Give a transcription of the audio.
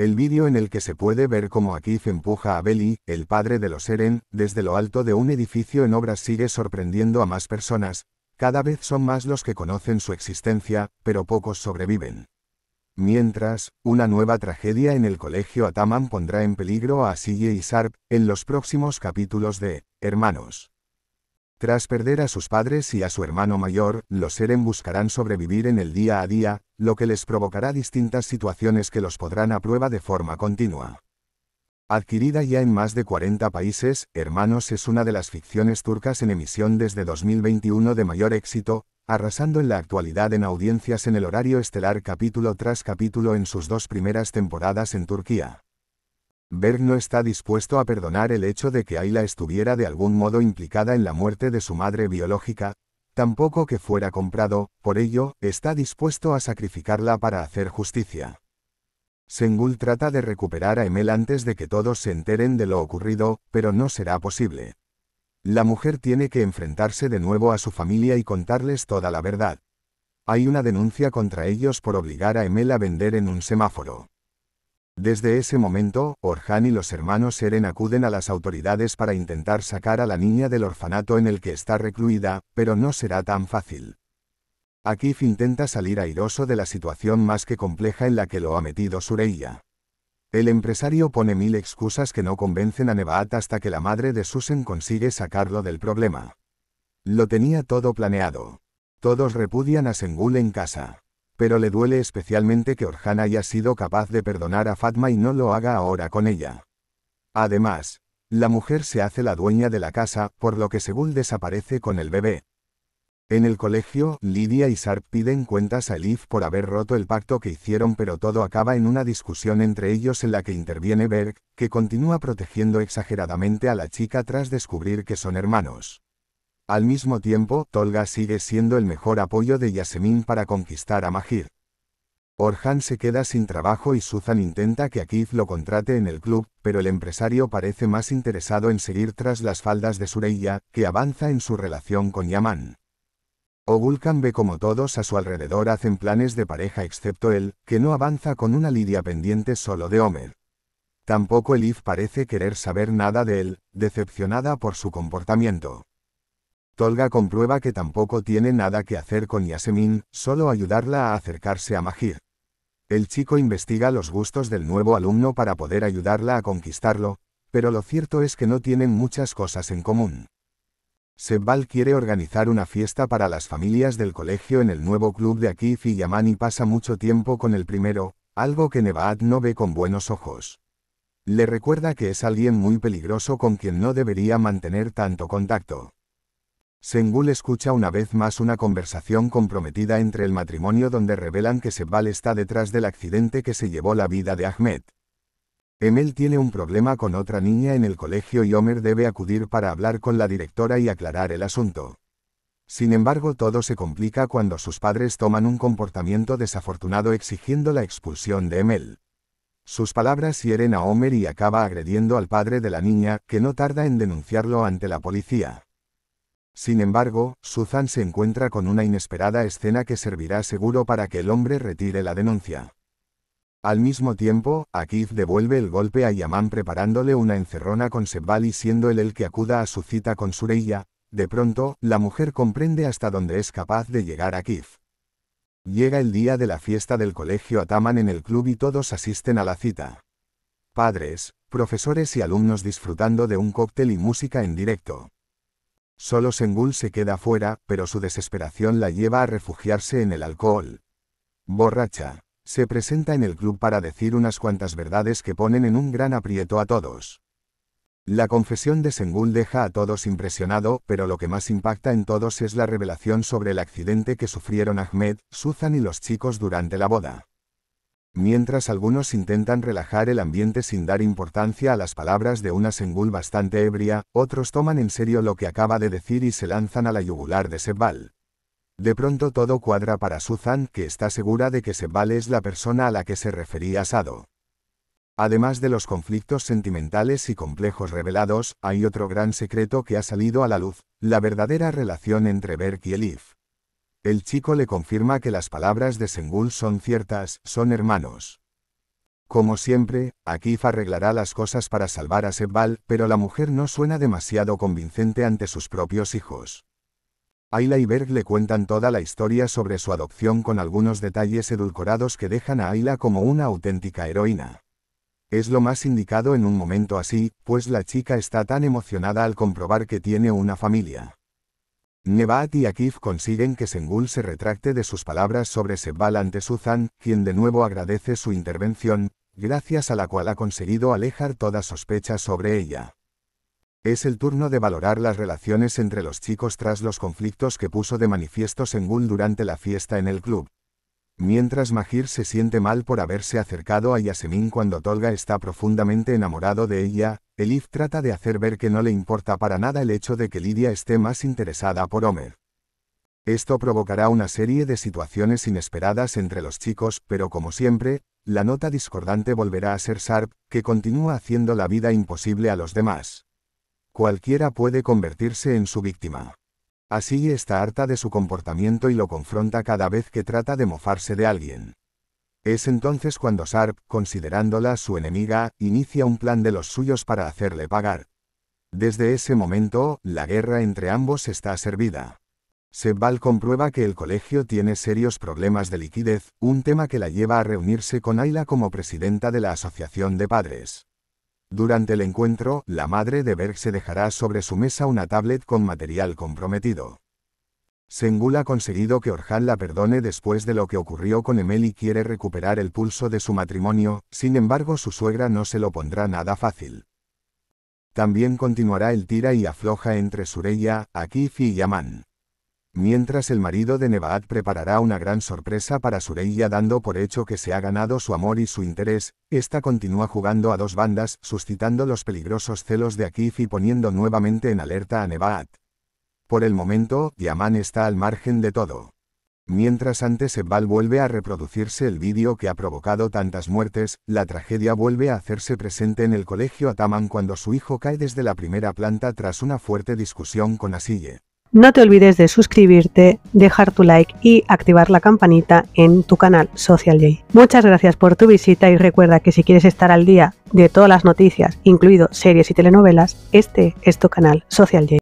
El vídeo en el que se puede ver cómo Akif empuja a Beli, el padre de los Eren, desde lo alto de un edificio en obras sigue sorprendiendo a más personas, cada vez son más los que conocen su existencia, pero pocos sobreviven. Mientras, una nueva tragedia en el colegio Ataman pondrá en peligro a Sigue y Sarp en los próximos capítulos de Hermanos. Tras perder a sus padres y a su hermano mayor, los Eren buscarán sobrevivir en el día a día, lo que les provocará distintas situaciones que los podrán a prueba de forma continua. Adquirida ya en más de 40 países, Hermanos es una de las ficciones turcas en emisión desde 2021 de mayor éxito, arrasando en la actualidad en audiencias en el horario estelar capítulo tras capítulo en sus dos primeras temporadas en Turquía. Berg no está dispuesto a perdonar el hecho de que Ayla estuviera de algún modo implicada en la muerte de su madre biológica, tampoco que fuera comprado, por ello, está dispuesto a sacrificarla para hacer justicia. Sengul trata de recuperar a Emel antes de que todos se enteren de lo ocurrido, pero no será posible. La mujer tiene que enfrentarse de nuevo a su familia y contarles toda la verdad. Hay una denuncia contra ellos por obligar a Emel a vender en un semáforo. Desde ese momento, Orhan y los hermanos Eren acuden a las autoridades para intentar sacar a la niña del orfanato en el que está recluida, pero no será tan fácil. Akif intenta salir airoso de la situación más que compleja en la que lo ha metido Sureya. El empresario pone mil excusas que no convencen a Nevaat hasta que la madre de Susan consigue sacarlo del problema. Lo tenía todo planeado. Todos repudian a Sengul en casa pero le duele especialmente que Orjana haya sido capaz de perdonar a Fatma y no lo haga ahora con ella. Además, la mujer se hace la dueña de la casa, por lo que Sebul desaparece con el bebé. En el colegio, Lidia y Sarp piden cuentas a Elif por haber roto el pacto que hicieron pero todo acaba en una discusión entre ellos en la que interviene Berg, que continúa protegiendo exageradamente a la chica tras descubrir que son hermanos. Al mismo tiempo, Tolga sigue siendo el mejor apoyo de Yasemin para conquistar a Mahir. Orhan se queda sin trabajo y Suzan intenta que Akif lo contrate en el club, pero el empresario parece más interesado en seguir tras las faldas de Sureya, que avanza en su relación con Yaman. Ogulcan ve como todos a su alrededor hacen planes de pareja excepto él, que no avanza con una lidia pendiente solo de Homer. Tampoco Elif parece querer saber nada de él, decepcionada por su comportamiento. Tolga comprueba que tampoco tiene nada que hacer con Yasemin, solo ayudarla a acercarse a Mahir. El chico investiga los gustos del nuevo alumno para poder ayudarla a conquistarlo, pero lo cierto es que no tienen muchas cosas en común. Sebal quiere organizar una fiesta para las familias del colegio en el nuevo club de Akif y Yamani pasa mucho tiempo con el primero, algo que Nevaat no ve con buenos ojos. Le recuerda que es alguien muy peligroso con quien no debería mantener tanto contacto. Sengul escucha una vez más una conversación comprometida entre el matrimonio donde revelan que Sebal está detrás del accidente que se llevó la vida de Ahmed. Emel tiene un problema con otra niña en el colegio y Homer debe acudir para hablar con la directora y aclarar el asunto. Sin embargo, todo se complica cuando sus padres toman un comportamiento desafortunado exigiendo la expulsión de Emel. Sus palabras hieren a Homer y acaba agrediendo al padre de la niña, que no tarda en denunciarlo ante la policía. Sin embargo, Suzanne se encuentra con una inesperada escena que servirá seguro para que el hombre retire la denuncia. Al mismo tiempo, Akif devuelve el golpe a Yaman preparándole una encerrona con y siendo él el que acuda a su cita con Sureya. De pronto, la mujer comprende hasta dónde es capaz de llegar Akif. Llega el día de la fiesta del colegio Ataman en el club y todos asisten a la cita. Padres, profesores y alumnos disfrutando de un cóctel y música en directo. Solo Sengul se queda fuera, pero su desesperación la lleva a refugiarse en el alcohol. Borracha. Se presenta en el club para decir unas cuantas verdades que ponen en un gran aprieto a todos. La confesión de Sengul deja a todos impresionado, pero lo que más impacta en todos es la revelación sobre el accidente que sufrieron Ahmed, Suzan y los chicos durante la boda. Mientras algunos intentan relajar el ambiente sin dar importancia a las palabras de una Sengul bastante ebria, otros toman en serio lo que acaba de decir y se lanzan a la yugular de Sebal. De pronto todo cuadra para Suzan, que está segura de que Sebal es la persona a la que se refería Sado. Además de los conflictos sentimentales y complejos revelados, hay otro gran secreto que ha salido a la luz, la verdadera relación entre Berk y Elif. El chico le confirma que las palabras de Sengul son ciertas, son hermanos. Como siempre, Akif arreglará las cosas para salvar a Sebal, pero la mujer no suena demasiado convincente ante sus propios hijos. Ayla y Berg le cuentan toda la historia sobre su adopción con algunos detalles edulcorados que dejan a Ayla como una auténtica heroína. Es lo más indicado en un momento así, pues la chica está tan emocionada al comprobar que tiene una familia. Nebat y Akif consiguen que Sengul se retracte de sus palabras sobre Sebal ante Suzan, quien de nuevo agradece su intervención, gracias a la cual ha conseguido alejar toda sospecha sobre ella. Es el turno de valorar las relaciones entre los chicos tras los conflictos que puso de manifiesto Sengul durante la fiesta en el club. Mientras Mahir se siente mal por haberse acercado a Yasemin cuando Tolga está profundamente enamorado de ella, Elif trata de hacer ver que no le importa para nada el hecho de que Lidia esté más interesada por Homer. Esto provocará una serie de situaciones inesperadas entre los chicos, pero como siempre, la nota discordante volverá a ser Sharp, que continúa haciendo la vida imposible a los demás. Cualquiera puede convertirse en su víctima. Así está harta de su comportamiento y lo confronta cada vez que trata de mofarse de alguien. Es entonces cuando Sarp, considerándola su enemiga, inicia un plan de los suyos para hacerle pagar. Desde ese momento, la guerra entre ambos está servida. Sebal comprueba que el colegio tiene serios problemas de liquidez, un tema que la lleva a reunirse con Ayla como presidenta de la Asociación de Padres. Durante el encuentro, la madre de Berg se dejará sobre su mesa una tablet con material comprometido. Sengul ha conseguido que Orhan la perdone después de lo que ocurrió con Emel y quiere recuperar el pulso de su matrimonio, sin embargo su suegra no se lo pondrá nada fácil. También continuará el tira y afloja entre Sureya, Akif y Yaman. Mientras el marido de Nebaat preparará una gran sorpresa para Sureya dando por hecho que se ha ganado su amor y su interés, esta continúa jugando a dos bandas, suscitando los peligrosos celos de Akif y poniendo nuevamente en alerta a Nebaat. Por el momento, Yaman está al margen de todo. Mientras antes Ebal vuelve a reproducirse el vídeo que ha provocado tantas muertes, la tragedia vuelve a hacerse presente en el colegio Ataman cuando su hijo cae desde la primera planta tras una fuerte discusión con Asille. No te olvides de suscribirte, dejar tu like y activar la campanita en tu canal Social J. Muchas gracias por tu visita y recuerda que si quieres estar al día de todas las noticias, incluido series y telenovelas, este es tu canal Social J.